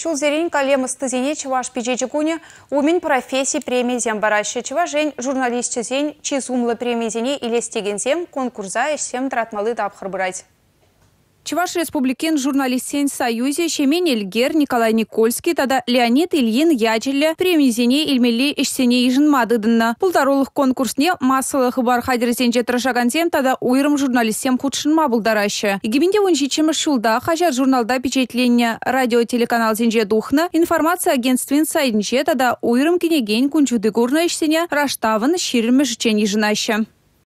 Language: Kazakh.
Шулзерин калемы стызене чываш пичечекуне уминь профессий премия зембараще чважень журналистчесен чизумлы премии зене илестегензем конкурза всем тратмалы тапхыр брать. Чуваш республикин журналистсен Союзе Шемен Николай Никольский тада Леонид Ильин Ячелле премизине Ильмели Ишсене Ижин Мадыдынна. Пулдарулық конкурсне массалы хыбар Зенже жетрашагансем тада уйрым журналистсем худшынма булдарашы. Игибинде он жичимы шулда журналда печатленне радио телеканал зенже духна информация агентствен сайдинче тада уйрым кенеген кунчуды гурна ишсене раштавын ширмы жичен